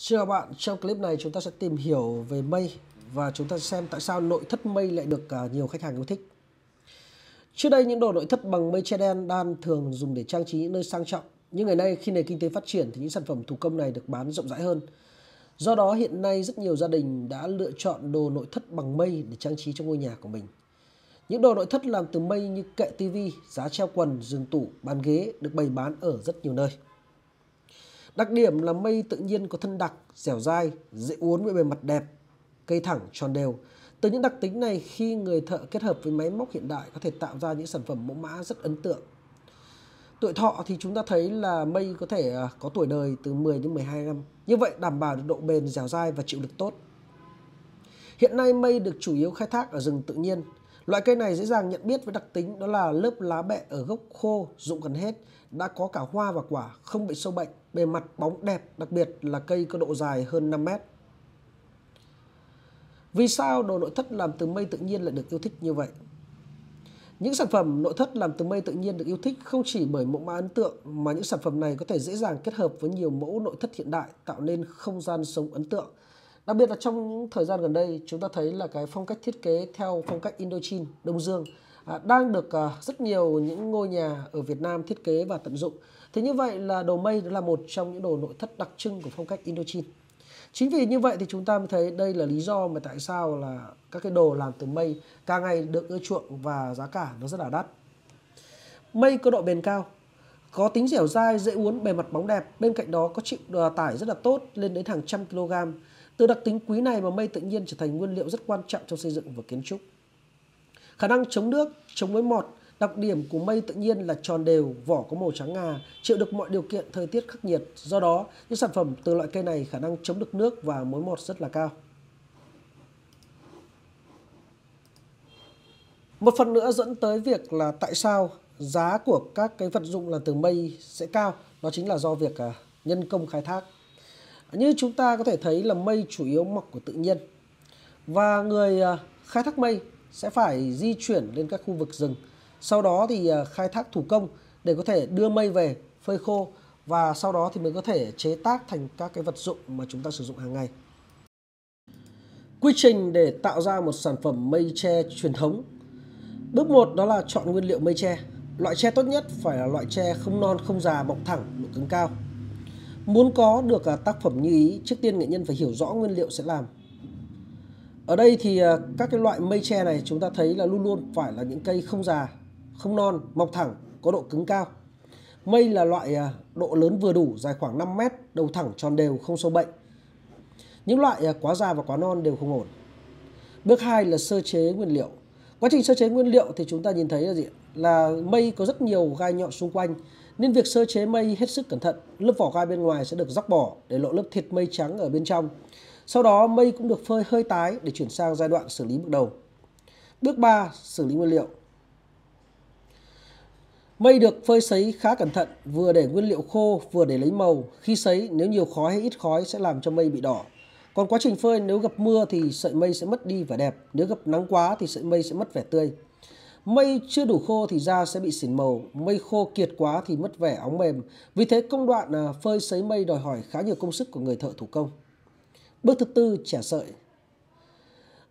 Xin chào bạn, trong clip này chúng ta sẽ tìm hiểu về mây và chúng ta xem tại sao nội thất mây lại được à, nhiều khách hàng yêu thích. Trước đây những đồ nội thất bằng mây che đen đan thường dùng để trang trí những nơi sang trọng, nhưng ngày nay khi nền kinh tế phát triển thì những sản phẩm thủ công này được bán rộng rãi hơn. Do đó hiện nay rất nhiều gia đình đã lựa chọn đồ nội thất bằng mây để trang trí trong ngôi nhà của mình. Những đồ nội thất làm từ mây như kệ tivi, giá treo quần, giường tủ, bàn ghế được bày bán ở rất nhiều nơi. Đặc điểm là mây tự nhiên có thân đặc, dẻo dai, dễ uốn với bề mặt đẹp, cây thẳng, tròn đều. Từ những đặc tính này, khi người thợ kết hợp với máy móc hiện đại có thể tạo ra những sản phẩm mẫu mã rất ấn tượng. Tuổi thọ thì chúng ta thấy là mây có thể à, có tuổi đời từ 10 đến 12 năm. Như vậy đảm bảo được độ bền, dẻo dai và chịu lực tốt. Hiện nay mây được chủ yếu khai thác ở rừng tự nhiên. Loại cây này dễ dàng nhận biết với đặc tính đó là lớp lá bẹ ở gốc khô, rụng gần hết, đã có cả hoa và quả, không bị sâu bệnh, bề mặt bóng đẹp, đặc biệt là cây có độ dài hơn 5 mét. Vì sao đồ nội thất làm từ mây tự nhiên lại được yêu thích như vậy? Những sản phẩm nội thất làm từ mây tự nhiên được yêu thích không chỉ bởi mẫu mã ấn tượng mà những sản phẩm này có thể dễ dàng kết hợp với nhiều mẫu nội thất hiện đại tạo nên không gian sống ấn tượng – Đặc biệt là trong những thời gian gần đây chúng ta thấy là cái phong cách thiết kế theo phong cách Indochine, Đông Dương à, đang được à, rất nhiều những ngôi nhà ở Việt Nam thiết kế và tận dụng. Thế như vậy là đồ mây là một trong những đồ nội thất đặc trưng của phong cách Indochine. Chính vì như vậy thì chúng ta mới thấy đây là lý do mà tại sao là các cái đồ làm từ mây càng ngày được ưa chuộng và giá cả nó rất là đắt. Mây có độ bền cao, có tính dẻo dai, dễ uốn, bề mặt bóng đẹp, bên cạnh đó có chịu à, tải rất là tốt lên đến hàng trăm kg. Từ đặc tính quý này mà mây tự nhiên trở thành nguyên liệu rất quan trọng trong xây dựng và kiến trúc. Khả năng chống nước, chống mối mọt, đặc điểm của mây tự nhiên là tròn đều, vỏ có màu trắng ngà, chịu được mọi điều kiện thời tiết khắc nghiệt. Do đó, những sản phẩm từ loại cây này khả năng chống được nước và mối mọt rất là cao. Một phần nữa dẫn tới việc là tại sao giá của các cái vật dụng làm từ mây sẽ cao, đó chính là do việc à, nhân công khai thác như chúng ta có thể thấy là mây chủ yếu mọc của tự nhiên và người à, khai thác mây sẽ phải di chuyển lên các khu vực rừng. Sau đó thì à, khai thác thủ công để có thể đưa mây về phơi khô và sau đó thì mới có thể chế tác thành các cái vật dụng mà chúng ta sử dụng hàng ngày. Quy trình để tạo ra một sản phẩm mây tre truyền thống. Bước 1 đó là chọn nguyên liệu mây tre. Loại tre tốt nhất phải là loại tre không non không già mọc thẳng, độ cứng cao. Muốn có được à, tác phẩm như ý, trước tiên nghệ nhân phải hiểu rõ nguyên liệu sẽ làm. Ở đây thì à, các cái loại mây tre này chúng ta thấy là luôn luôn phải là những cây không già, không non, mọc thẳng, có độ cứng cao. Mây là loại à, độ lớn vừa đủ, dài khoảng 5 mét, đầu thẳng tròn đều, không sâu bệnh. Những loại quá già và quá non đều không ổn. Bước 2 là sơ chế nguyên liệu. Quá trình sơ chế nguyên liệu thì chúng ta nhìn thấy là gì? Là mây có rất nhiều gai nhọn xung quanh nên việc sơ chế mây hết sức cẩn thận. Lớp vỏ gai bên ngoài sẽ được róc bỏ để lộ lớp thịt mây trắng ở bên trong. Sau đó mây cũng được phơi hơi tái để chuyển sang giai đoạn xử lý bước đầu. Bước 3, xử lý nguyên liệu. Mây được phơi sấy khá cẩn thận, vừa để nguyên liệu khô, vừa để lấy màu. Khi sấy, nếu nhiều khói hay ít khói sẽ làm cho mây bị đỏ. Còn quá trình phơi nếu gặp mưa thì sợi mây sẽ mất đi vẻ đẹp, nếu gặp nắng quá thì sợi mây sẽ mất vẻ tươi. Mây chưa đủ khô thì da sẽ bị xỉn màu, mây khô kiệt quá thì mất vẻ óng mềm. Vì thế công đoạn à, phơi sấy mây đòi hỏi khá nhiều công sức của người thợ thủ công. Bước thứ tư, trẻ sợi.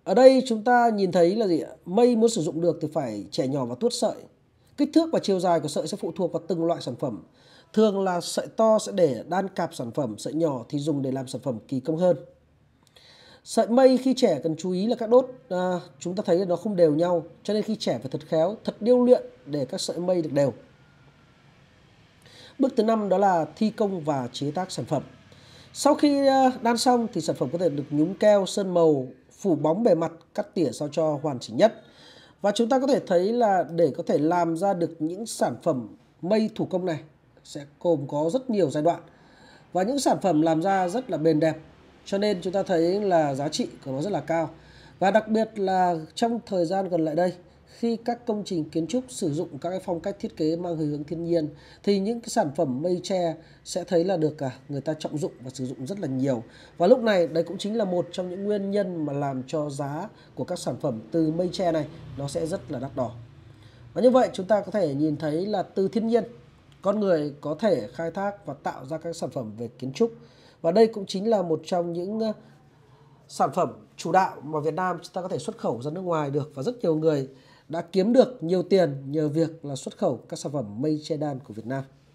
Ở đây chúng ta nhìn thấy là gì ạ? Mây muốn sử dụng được thì phải trẻ nhỏ và tuốt sợi. Kích thước và chiều dài của sợi sẽ phụ thuộc vào từng loại sản phẩm. Thường là sợi to sẽ để đan cạp sản phẩm, sợi nhỏ thì dùng để làm sản phẩm kỳ công hơn. Sợi mây khi trẻ cần chú ý là các đốt à, chúng ta thấy là nó không đều nhau, cho nên khi trẻ phải thật khéo, thật điêu luyện để các sợi mây được đều. Bước thứ năm đó là thi công và chế tác sản phẩm. Sau khi à, đan xong thì sản phẩm có thể được nhúng keo, sơn màu, phủ bóng bề mặt, cắt tỉa sao cho hoàn chỉnh nhất. Và chúng ta có thể thấy là để có thể làm ra được những sản phẩm mây thủ công này sẽ gồm có rất nhiều giai đoạn. Và những sản phẩm làm ra rất là bền đẹp cho nên chúng ta thấy là giá trị của nó rất là cao. Và đặc biệt là trong thời gian gần lại đây khi các công trình kiến trúc sử dụng các cái phong cách thiết kế mang hơi hướng thiên nhiên thì những cái sản phẩm mây tre sẽ thấy là được cả à, người ta trọng dụng và sử dụng rất là nhiều. Và lúc này đấy cũng chính là một trong những nguyên nhân mà làm cho giá của các sản phẩm từ mây tre này nó sẽ rất là đắt đỏ. Và như vậy chúng ta có thể nhìn thấy là từ thiên nhiên con người có thể khai thác và tạo ra các sản phẩm về kiến trúc và đây cũng chính là một trong những ờ, sản phẩm chủ đạo mà Việt Nam chúng ta có thể xuất khẩu ra nước ngoài được và rất nhiều người đã kiếm được nhiều tiền nhờ việc là xuất khẩu các sản phẩm mây che đan của Việt Nam.